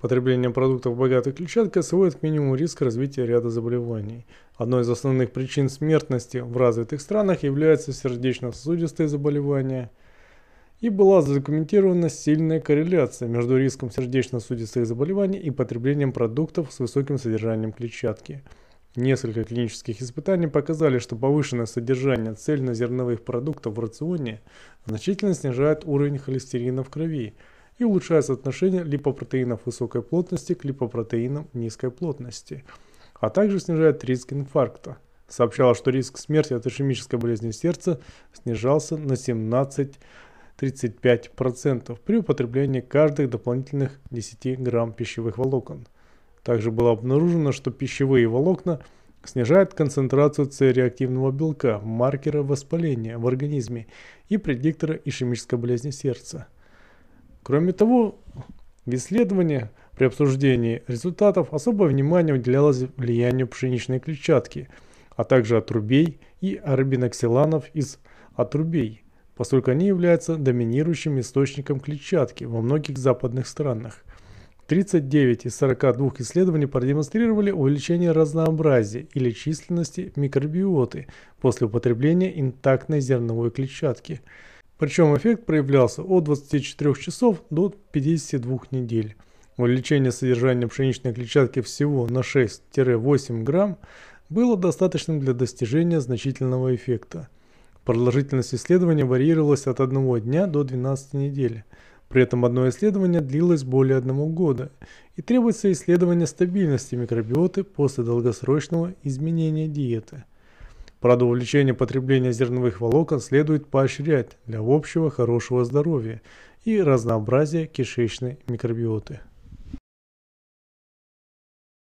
Потребление продуктов богатых клетчаткой сводит к минимуму риск развития ряда заболеваний. Одной из основных причин смертности в развитых странах является сердечно-сосудистые заболевания. И была задокументирована сильная корреляция между риском сердечно-сосудистых заболеваний и потреблением продуктов с высоким содержанием клетчатки. Несколько клинических испытаний показали, что повышенное содержание цельнозерновых продуктов в рационе значительно снижает уровень холестерина в крови – и улучшая соотношение липопротеинов высокой плотности к липопротеинам низкой плотности, а также снижает риск инфаркта. Сообщала, что риск смерти от ишемической болезни сердца снижался на 17-35% при употреблении каждых дополнительных 10 грамм пищевых волокон. Также было обнаружено, что пищевые волокна снижают концентрацию С-реактивного белка, маркера воспаления в организме и предиктора ишемической болезни сердца – Кроме того, в исследовании при обсуждении результатов особое внимание уделялось влиянию пшеничной клетчатки, а также отрубей и арбиноксиланов из отрубей, поскольку они являются доминирующим источником клетчатки во многих западных странах. 39 из 42 исследований продемонстрировали увеличение разнообразия или численности микробиоты после употребления интактной зерновой клетчатки – причем эффект проявлялся от 24 часов до 52 недель. Увеличение содержания пшеничной клетчатки всего на 6-8 грамм было достаточным для достижения значительного эффекта. Продолжительность исследования варьировалась от 1 дня до 12 недель. При этом одно исследование длилось более одного года, и требуется исследование стабильности микробиоты после долгосрочного изменения диеты – Правда, увлечение потребления зерновых волокон следует поощрять для общего хорошего здоровья и разнообразия кишечной микробиоты.